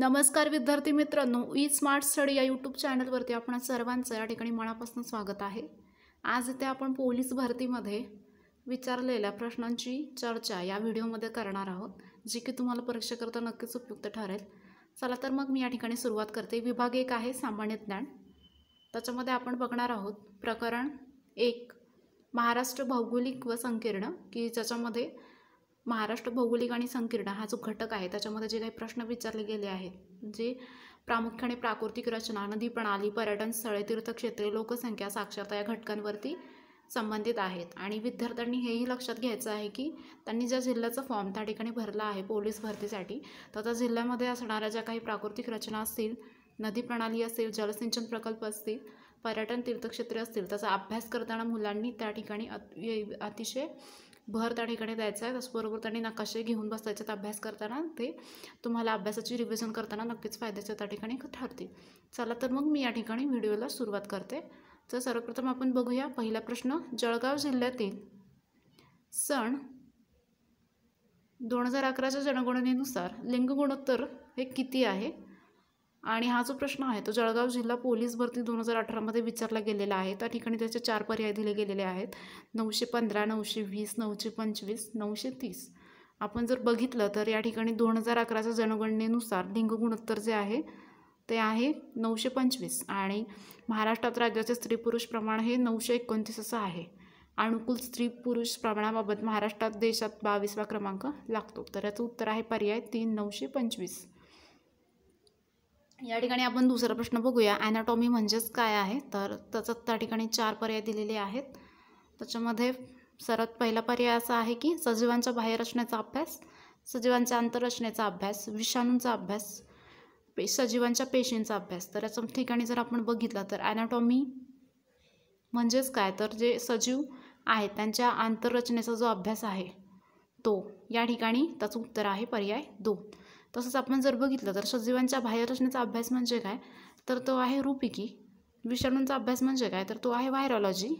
नमस्कार विद्यार्थी मित्रांनो ई स्मार्ट स्टडी या यूट्यूब चॅनलवरती आपण सर्वांचं या ठिकाणी मनापासून स्वागत आहे आज इथे आपण पोलीस भरतीमध्ये विचारलेल्या प्रश्नांची चर्चा या व्हिडिओमध्ये करणार आहोत जी की तुम्हाला परीक्षेकरता नक्कीच उपयुक्त ठरेल चला तर मग मी या ठिकाणी सुरुवात करते विभाग एक आहे सामान्य ज्ञान त्याच्यामध्ये आपण बघणार आहोत प्रकरण एक महाराष्ट्र भौगोलिक व संकीर्ण की ज्याच्यामध्ये महाराष्ट्र भौगोलिक आणि संकीर्ण हा जो घटक आहे त्याच्यामध्ये जे काही प्रश्न विचारले गेले आहेत जे प्रामुख्याने प्राकृतिक रचना नदी प्रणाली पर्यटन स्थळे तीर्थक्षेत्रे लोकसंख्या साक्षरता या घटकांवरती संबंधित आहेत आणि विद्यार्थ्यांनी हेही लक्षात घ्यायचं आहे की त्यांनी ज्या जिल्ह्याचा फॉर्म त्या ठिकाणी भरला आहे पोलीस भरतीसाठी तर त्या जिल्ह्यामध्ये असणाऱ्या ज्या काही प्राकृतिक रचना असतील नदी प्रणाली असेल जलसिंचन प्रकल्प असतील पर्यटन तीर्थक्षेत्रे असतील त्याचा अभ्यास करताना मुलांनी त्या ठिकाणी अतिशय भर त्या ठिकाणी द्यायचा आहे त्याचबरोबर त्यांनी नकाशे घेऊन बसायच्यात अभ्यास करताना ते तुम्हाला अभ्यासाची रिव्हिजन करताना नक्कीच फायद्याचे त्या ठिकाणी ठरतील चला तर मग मी या ठिकाणी व्हिडिओला सुरुवात करते तर सर्वप्रथम आपण बघूया पहिला प्रश्न जळगाव जिल्ह्यातील सण दोन हजार अकराच्या जनगणनेनुसार लिंग गुणोत्तर हे किती आहे आणि हा जो प्रश्न आहे तो जळगाव जिल्हा पोलीस भरती दोन हजार अठरामध्ये विचारला गेलेला आहे त्या ठिकाणी त्याचे चार पर्याय दिले गेलेले आहेत नऊशे पंधरा नऊशे वीस नऊशे पंचवीस नऊशे तीस आपण जर बघितलं तर या ठिकाणी दोन हजार अकराच्या जनगणनेनुसार लिंग गुणोत्तर जे आहे ते आहे नऊशे पंचवीस आणि महाराष्ट्रात राज्याचे स्त्री पुरुष प्रमाण हे नऊशे एकोणतीस असं आहे अनुकूल स्त्री पुरुष प्रमाणाबाबत महाराष्ट्रात देशात बावीसवा क्रमांक लागतो तर याचं उत्तर आहे पर्याय तीन नऊशे पंचवीस या ठिकाणी आपण दुसरा प्रश्न बघूया ॲनाटॉमी म्हणजेच काय आहे तर त्याचं त्या ठिकाणी चार पर्याय दिलेले आहेत त्याच्यामध्ये सर्वात पहिला पर्याय असा आहे की सजीवांच्या रचनेचा अभ्यास सजीवांच्या आंतररचनेचा अभ्यास विषाणूंचा अभ्यास पे सजीवांच्या पेशींचा अभ्यास तर याच्या ठिकाणी जर आपण बघितलं तर ॲनाटॉमी म्हणजेच काय तर जे सजीव आहेत त्यांच्या आंतररचनेचा जो अभ्यास आहे तो या ठिकाणी त्याचं उत्तर आहे पर्याय दोन तसंच आपण जर बघितलं तर सजीवांच्या बाह्यरचनेचा अभ्यास म्हणजे काय तर तो आहे रूपिकी विषाणूंचा अभ्यास म्हणजे काय तर तो आहे व्हायरॉलॉजी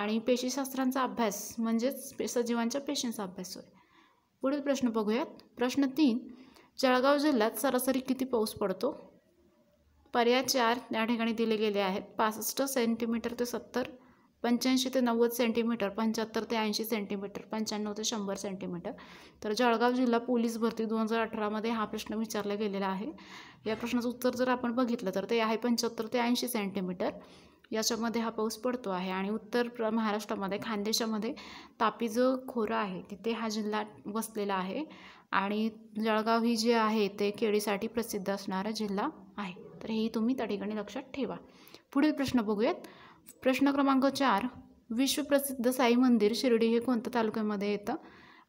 आणि पेशीशास्त्रांचा अभ्यास म्हणजेच पे सजीवांच्या पेशींचा अभ्यास होय पुढील प्रश्न बघूयात प्रश्न तीन जळगाव जिल्ह्यात सरासरी किती पाऊस पडतो पर्याय चार या ठिकाणी दिले गेले आहेत पासष्ट सेंटीमीटर ते सत्तर पंच्याऐंशी ते नव्वद सेंटीमीटर पंच्याहत्तर ते ऐंशी सेंटीमीटर पंच्याण्णव ते शंभर सेंटीमीटर तर जळगाव जिल्हा पोलीस भरती दोन हजार अठरामध्ये हा प्रश्न विचारला गेलेला आहे या प्रश्नाचं उत्तर जर आपण बघितलं तर ते आहे पंच्याहत्तर ते ऐंशी सेंटीमीटर याच्यामध्ये हा पाऊस पडतो आहे आणि उत्तर प्र महाराष्ट्रामध्ये खानदेशामध्ये तापी जो खोरा आहे तिथे हा जिल्हा वसलेला आहे आणि जळगाव ही जे आहे ते केळीसाठी प्रसिद्ध असणारा जिल्हा आहे तर हेही तुम्ही त्या ठिकाणी लक्षात ठेवा पुढील प्रश्न बघूयात प्रश्न क्रमांक चार विश्वप्रसिद्ध साई मंदिर शिर्डी हे कोणत्या तालुक्यामध्ये येतं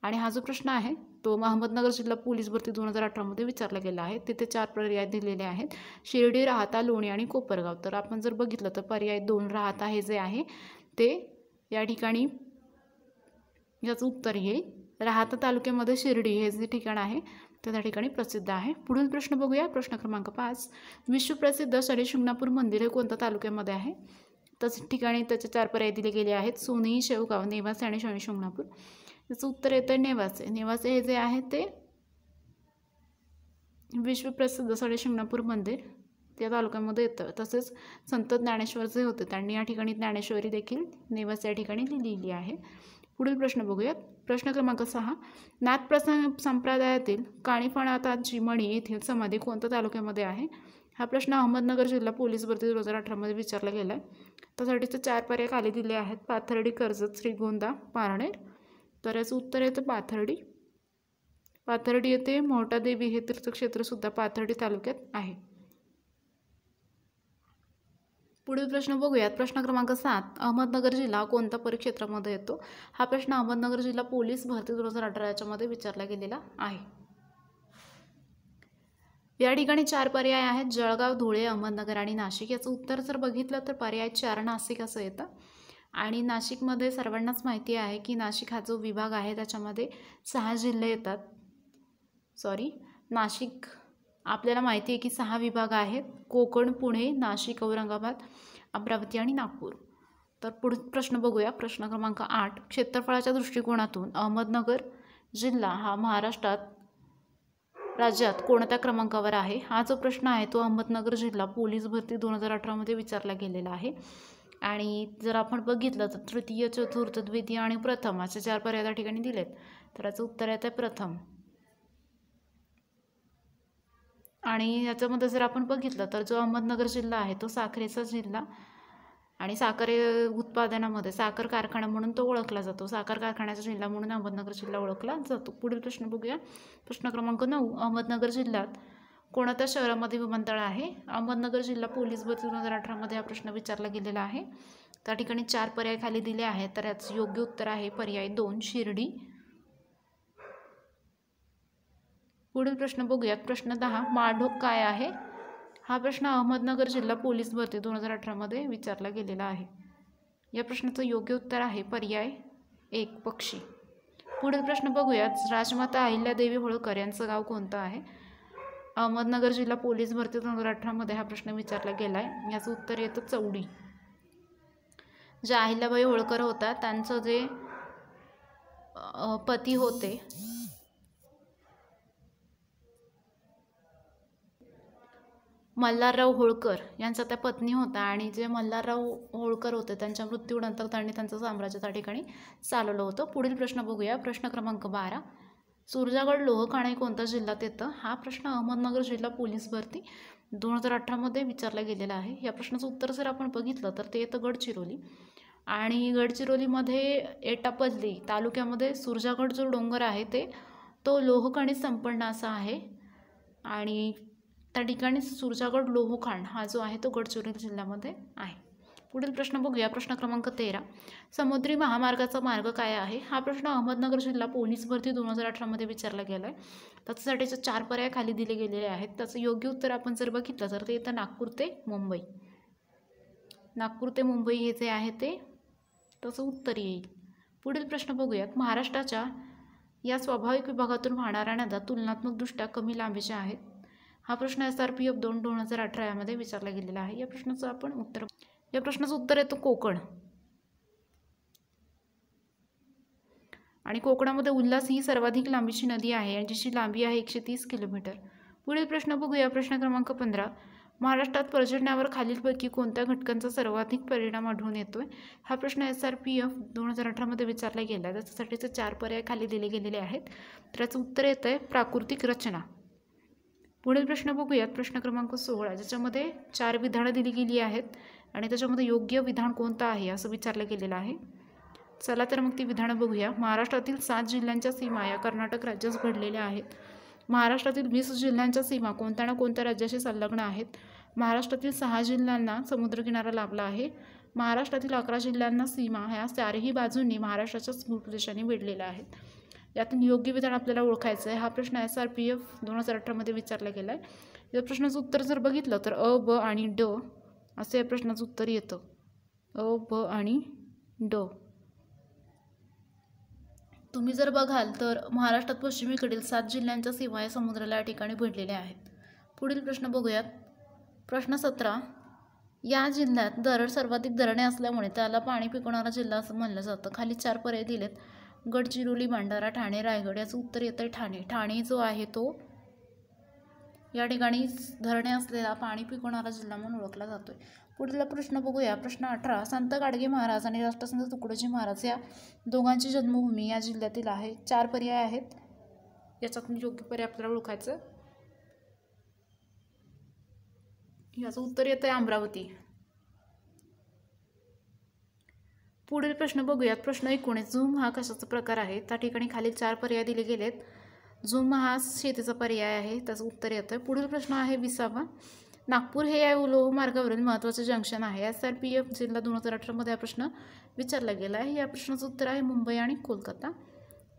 आणि हा जो प्रश्न आहे तो अहमदनगर जिल्हा पोलीस भरती दोन हजार अठरामध्ये विचारला गेला आहे तिथे चार पर्याय दिलेले आहेत शिर्डी राहता लोणी आणि कोपरगाव तर आपण जर बघितलं तर पर्याय दोन राहता हे जे आहे ते या ठिकाणी याचं उत्तर येईल राहता तालुक्यामध्ये शिर्डी हे जे ठिकाण आहे ते त्या ठिकाणी प्रसिद्ध आहे पुढील प्रश्न बघूया प्रश्न क्रमांक पाच विश्वप्रसिद्ध शनी शिंगणापूर मंदिर हे कोणत्या तालुक्यामध्ये आहे तच ठिकाणी त्याचे चार पर्याय दिले गेले आहेत सोनई शेवगाव नेवासे आणि शणी शिंगणापूर त्याचं उत्तर येतं नेवासे नेवासे हे जे आहे ते विश्वप्रसिद्ध साडे शिंगणापूर मंदिर त्या तालुक्यामध्ये येतं तसेच संत ज्ञानेश्वर जे होते त्यांनी या ठिकाणी ज्ञानेश्वरी देखील नेवासे या ठिकाणी लिहिली आहे पुढील प्रश्न बघूयात प्रश्न क्रमांक सहा नाथप्रसंग संप्रदायातील काणीफणाताची मणी येथील समाधी कोणत्या तालुक्यामध्ये आहे हा प्रश्न अहमदनगर जिल्हा पोलीस भरती दोन हजार अठरामध्ये विचारला गेला आहे त्यासाठीचे चार पर्याय खाली दिले आहेत पाथर्डी कर्जत श्रीगोंदा पारणेर तर याचं उत्तर येतं पाथर्डी पाथर्डी येथे मोहटादेवी हे तीर्थक्षेत्रसुद्धा पाथर्डी तालुक्यात आहे पुढील प्रश्न बघूयात प्रश्न क्रमांक सात अहमदनगर जिल्हा कोणत्या परिक्षेत्रामध्ये येतो हा प्रश्न अहमदनगर जिल्हा पोलीस भरती दोन हजार अठरा याच्यामध्ये विचारला गेलेला आहे या ठिकाणी चार पर्याय आहेत जळगाव धुळे अहमदनगर आणि नाशिक याचं उत्तर जर बघितलं तर पर्याय चार नाशिक असं येतं आणि नाशिकमध्ये सर्वांनाच माहिती आहे की नाशिक हा जो विभाग आहे त्याच्यामध्ये सहा जिल्हे येतात सॉरी नाशिक आपल्याला माहिती आहे की सहा विभाग आहेत कोकण पुणे नाशिक औरंगाबाद अमरावती आणि नागपूर तर पुढ प्रश्न बघूया प्रश्न क्रमांक आठ क्षेत्रफळाच्या दृष्टिकोनातून अहमदनगर जिल्हा हा महाराष्ट्रात राज्यात कोणत्या क्रमांकावर आहे हा जो प्रश्न आहे तो अहमदनगर जिल्हा पोलीस भरती दोन हजार अठरामध्ये विचारला गेलेला आहे आणि जर आपण बघितलं तर तृतीय चतुर्थ द्वितीय आणि प्रथम असे चार पर्याय त्या ठिकाणी दिलेत तर याचं उत्तर आहे प्रथम आणि याच्यामध्ये जर आपण बघितलं तर जो अहमदनगर जिल्हा आहे तो साखरेचा जिल्हा आणि साखर उत्पादनामध्ये साखर कारखाना म्हणून तो ओळखला जातो साखर कारखान्याचा जिल्हा म्हणून अहमदनगर जिल्हा ओळखला जातो पुढील प्रश्न बघूया प्रश्न क्रमांक नऊ अहमदनगर जिल्ह्यात कोणत्या शहरामध्ये विमानतळ आहे अहमदनगर जिल्हा पोलीस भरती दोन हजार अठरामध्ये हा प्रश्न विचारला गेलेला आहे त्या ठिकाणी चार पर्याय खाली दिले आहेत तर याचं योग्य उत्तर आहे पर्याय दोन शिर्डी पुढील प्रश्न बघूयात प्रश्न दहा माढोक काय आहे हा प्रश्न अहमदनगर जिल्हा पोलीस भरती दोन हजार अठरामध्ये विचारला गेलेला आहे या प्रश्नाचं योग्य उत्तर आहे पर्याय एक पक्षी पुढील प्रश्न बघूयात राजमाता अहिल्यादेवी होळकर यांचं गाव कोणतं आहे अहमदनगर जिल्हा पोलीस भरती दोन हजार अठरामध्ये हा प्रश्न विचारला गेला आहे याचं उत्तर येतं चौडी ज्या अहिल्याबाई होळकर होता त्यांचं जे पती होते मल्हारराव होळकर यांचा त्या पत्नी होता आणि जे मल्हारराव होळकर होते त्यांच्या मृत्यूनंतर त्यांनी त्यांचं साम्राज्य त्या ठिकाणी चालवलं होतं पुढील प्रश्न बघूया प्रश्न क्रमांक बारा सुरजागड लोहखाणे कोणत्या जिल्ह्यात येतं हा प्रश्न अहमदनगर जिल्हा पोलीस भरती दोन हजार अठरामध्ये विचारला गेलेला आहे या प्रश्नाचं उत्तर जर आपण बघितलं तर ते येतं गडचिरोली आणि गडचिरोलीमध्ये एटापल्ली तालुक्यामध्ये सुरजागड जो डोंगर आहे ते तो लोहखाणी संपन्न असा आहे आणि त्या ठिकाणी सुरजागड लोहखांड हा जो आहे तो गडचिरोली जिल्ह्यामध्ये आहे पुढील प्रश्न बघूया प्रश्न क्रमांक तेरा समुद्री महामार्गाचा मार्ग काय आहे हा प्रश्न अहमदनगर जिल्हा पोलीस भरती दोन हजार अठरामध्ये विचारला गेला आहे त्याच्यासाठीचे चार पर्याय खाली दिले गेलेले आहेत त्याचं योग्य उत्तर आपण जर बघितलं तर ते येतं नागपूर ते मुंबई नागपूर ते मुंबई हे जे आहे ते तसं उत्तर येईल पुढील प्रश्न बघूयात महाराष्ट्राच्या या स्वाभाविक विभागातून वाहणाऱ्या नद्या तुलनात्मकदृष्ट्या कमी लांबीच्या आहेत हा प्रश्न एस आर पी एफ दोन दोन हजार अठरा यामध्ये विचारला गेलेला आहे या प्रश्नाचं आपण उत्तर या प्रश्नाचं उत्तर येतो कोकण आणि कोकणामध्ये उल्हास ही सर्वाधिक लांबीची नदी आहे जिची लांबी आहे एकशे तीस किलोमीटर पुढील प्रश्न बघूया प्रश्न क्रमांक पंधरा महाराष्ट्रात पर्जन्यावर खालीलपैकी कोणत्या घटकांचा सर्वाधिक परिणाम आढळून आहे हा प्रश्न एस आर पी एफ दोन हजार अठरामध्ये विचारला गेला त्याच्यासाठीचे चार पर्याय खाली दिले गेलेले आहेत त्याचं उत्तर येतं आहे प्राकृतिक रचना पुढील प्रश्न बघूयात प्रश्न क्रमांक सोळा ज्याच्यामध्ये चार विधानं दिली गेली आहेत आणि त्याच्यामध्ये योग्य विधान कोणतं आहे असं विचारलं गेलेलं आहे चला तर मग ती विधानं बघूया महाराष्ट्रातील सात जिल्ह्यांच्या सीमा या कर्नाटक राज्यास घडलेल्या आहेत महाराष्ट्रातील वीस जिल्ह्यांच्या सीमा कोणत्या ना कोणत्या राज्याशी संलग्न आहेत महाराष्ट्रातील सहा जिल्ह्यांना समुद्रकिनारा लाभला आहे महाराष्ट्रातील अकरा जिल्ह्यांना सीमा ह्या चारही बाजूंनी महाराष्ट्राच्या भूप्रदेशाने वेढलेल्या आहेत यातून योग्य विधान आपल्याला ओळखायचं आहे हा प्रश्न एस आर पी एफ दोन हजार अठरामध्ये विचारला गेला आहे या प्रश्नाचं उत्तर जर बघितलं तर अ ब आणि ड असं या प्रश्नाचं उत्तर येतं अ ब आणि ड तुम्ही जर बघाल तर महाराष्ट्रात पश्चिमेकडील सात जिल्ह्यांच्या सीमा या समुद्राला या ठिकाणी भिडलेल्या आहेत पुढील प्रश्न बघूयात प्रश्न सतरा या जिल्ह्यात दरड सर्वाधिक दरणे असल्यामुळे त्याला पाणी पिकवणारा जिल्हा असं म्हणलं जातं खाली चार पर्याय दिलेत गडचिरोली भंडारा ठाणे रायगड याचं उत्तर येतं आहे ठाणे ठाणे जो आहे तो या ठिकाणी धरणे असलेला पाणी पिकवणारा जिल्हा म्हणून ओळखला जातो आहे प्रश्न बघूया प्रश्न अठरा संत गाडगे महाराज आणि राष्ट्रसंत तुकडोजी महाराज या दोघांची जन्मभूमी या जिल्ह्यातील आहे चार पर्याय आहेत याच्यातून योग्य पर्याय आपल्याला ओळखायचं याचं उत्तर येतं आहे अमरावती पुढील प्रश्न बघूयात प्रश्न एकोणीस झूम हा कशाचा प्रकार आहे त्या ठिकाणी खाली चार पर्याय दिले गेलेत झूम हा शेतीचा पर्याय आहे त्याचं उत्तर येतं पुढील प्रश्न आहे विसावा नागपूर हे या मार्गावरील महत्त्वाचे जंक्शन आहे एस आर पी एफ जिल्हा दोन हजार अठरामध्ये हा प्रश्न विचारला गेला आहे या प्रश्नाचं उत्तर आहे मुंबई आणि कोलकाता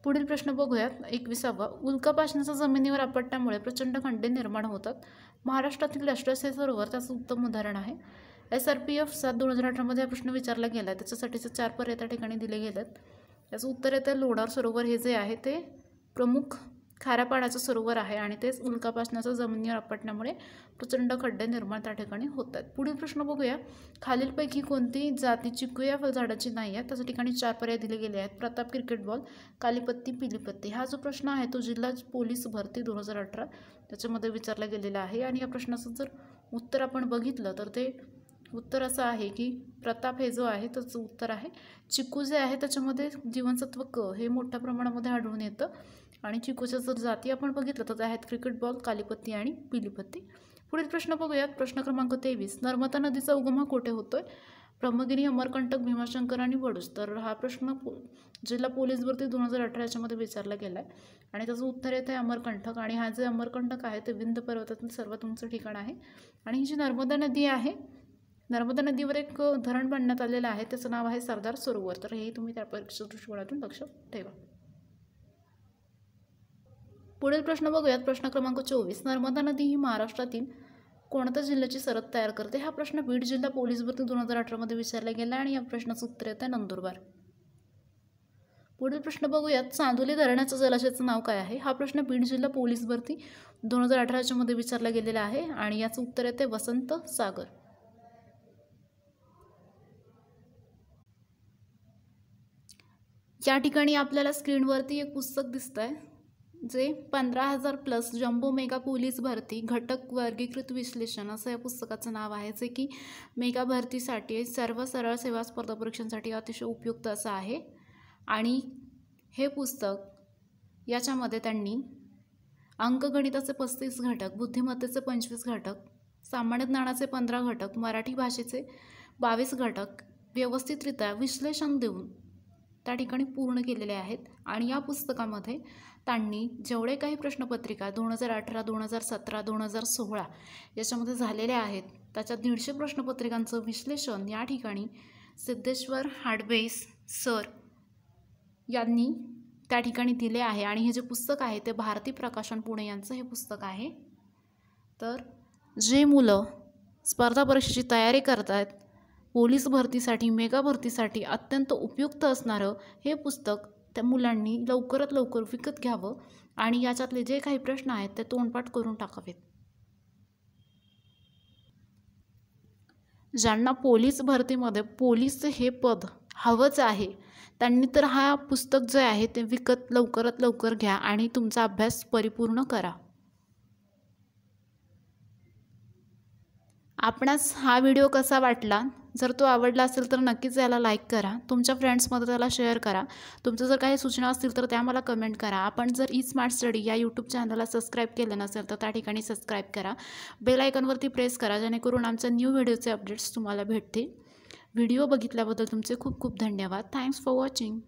पुढील प्रश्न बघूयात एकविसावा उल्कापासनाचा जमिनीवर आपटण्यामुळे प्रचंड खंडे निर्माण होतात महाराष्ट्रातील राष्ट्रसे सरोवर त्याचं उत्तम उदाहरण आहे एस आर पी एफ सात दोन हजार अठरामध्ये हा प्रश्न विचारला गेला आहे त्याच्यासाठीचे चार पर्याय त्या ठिकाणी दिले गेलेत त्याचं उत्तर येतं लोणार सरोवर हे जे आहे ते प्रमुख खाऱ्या पाण्याचं सरोवर आहे आणि तेच उल्कापासण्याचं जमिनीवर आपटण्यामुळे प्रचंड खड्डे निर्माण त्या ठिकाणी होत आहेत पुढील प्रश्न बघूया खालीलपैकी कोणती जातीची या फळझाडाची नाही आहे त्याच्या ठिकाणी चार पर्याय दिले गेले आहेत प्रताप क्रिकेट बॉल कालीपत्ती पिलीपत्ती हा जो प्रश्न आहे तो जिल्हा पोलीस भरती दोन हजार अठरा त्याच्यामध्ये विचारला गेलेला आहे आणि या प्रश्नाचं जर उत्तर आपण बघितलं तर ते उत्तर असं आहे की प्रताप हे जो आहे त्याचं उत्तर आहे चिकू जे आहे त्याच्यामध्ये जीवनसत्व क हे मोठ्या प्रमाणामध्ये आढळून येतं आणि चिकूच्या जर जाती आपण बघितलं तर आहेत क्रिकेट बॉल कालीपत्ती आणि पिलीपत्ती पुढील प्रश्न बघूयात प्रश्न क्रमांक तेवीस नर्मदा नदीचा उगम हा कुठे होतोय ब्रह्मगिरी अमरकंटक भीमाशंकर आणि वडूस तर हा प्रश्न पो जिल्हा पोलीस भरती दोन हजार अठरा याच्यामध्ये विचारला गेला आहे आणि त्याचं उत्तर येतं आहे अमरकंटक आणि हा जे अमरकंटक आहे ते विंध्य पर्वतातील सर्वात उंच ठिकाण आहे आणि ही जी नर्मदा नदी आहे नर्मदा नदीवर एक धरण बांधण्यात आलेलं आहे त्याचं नाव आहे सरदार सरोवर तर हे तुम्ही त्या परीक्षा दृष्टिकोनातून लक्ष ठेवा पुढील प्रश्न बघूयात प्रश्न क्रमांक चोवीस नर्मदा नदी ही महाराष्ट्रातील कोणत्या जिल्ह्याची सरद तयार करते हा प्रश्न बीड जिल्हा पोलीस भरती दोन हजार अठरामध्ये विचारला गेला आणि या प्रश्नाचं उत्तर येतं नंदुरबार पुढील प्रश्न बघूयात चांदोली धरणाचं जलाशयाचं नाव काय आहे हा प्रश्न बीड जिल्हा पोलीस भरती दोन हजार अठराच्यामध्ये विचारला गेलेला आहे आणि याचं उत्तर येते वसंत सागर या ठिकाणी आपल्याला स्क्रीनवरती एक पुस्तक दिसतं आहे जे पंधरा हजार प्लस जम्बो मेगा पोलीस भरती घटक वर्गीकृत विश्लेषण असं या पुस्तकाचं नाव आहे जे की मेगा भरतीसाठी सर्व सरळ सेवा स्पर्धा परीक्षांसाठी अतिशय उपयुक्त असं आहे आणि हे पुस्तक याच्यामध्ये त्यांनी अंकगणिताचे पस्तीस घटक बुद्धिमत्तेचे पंचवीस घटक सामान्य ज्ञानाचे पंधरा घटक मराठी भाषेचे बावीस घटक व्यवस्थितरित्या विश्लेषण देऊन त्या ठिकाणी पूर्ण केलेले आहेत आणि या पुस्तकामध्ये त्यांनी जेवढे काही प्रश्नपत्रिका दोन हजार अठरा दोन हजार सतरा दोन हजार सोळा याच्यामध्ये झालेल्या आहेत त्याच्यात दीडशे प्रश्नपत्रिकांचं विश्लेषण या ठिकाणी सिद्धेश्वर हाडबेस सर यांनी त्या ठिकाणी दिले आहे आणि हे जे पुस्तक आहे ते भारती प्रकाशन पुणे यांचं हे पुस्तक आहे तर जे मुलं स्पर्धा परीक्षेची तयारी करत आहेत पोलीस भरतीसाठी मेगा भरतीसाठी अत्यंत उपयुक्त असणारं हे पुस्तक त्या मुलांनी लवकरात लवकर विकत घ्यावं आणि याच्यातले जे काही प्रश्न आहेत ते तोंडपाठ करून टाकावेत ज्यांना पोलीस भरतीमध्ये पोलीस हे पद हवंच आहे त्यांनी तर हा पुस्तक जे आहे ते विकत लवकरात लवकर घ्या आणि तुमचा अभ्यास परिपूर्ण करा आपणास हा व्हिडिओ कसा वाटला जर तो आवडला असेल तर नक्कीच याला लाईक करा तुमच्या फ्रेंड्समध्ये त्याला शेअर करा तुमचं जर काही सूचना असतील तर त्या मला कमेंट करा आपण जर ई स्मार्ट स्टडी या यूट्यूब चॅनलला सबस्क्राईब केलं नसेल तर त्या ठिकाणी सबस्क्राईब करा बेल आयकॉनवरती प्रेस करा जेणेकरून आमच्या न्यू व्हिडिओचे अपडेट्स तुम्हाला भेटतील व्हिडिओ बघितल्याबद्दल तुमचे खूप खूप धन्यवाद थँक्स फॉर वॉचिंग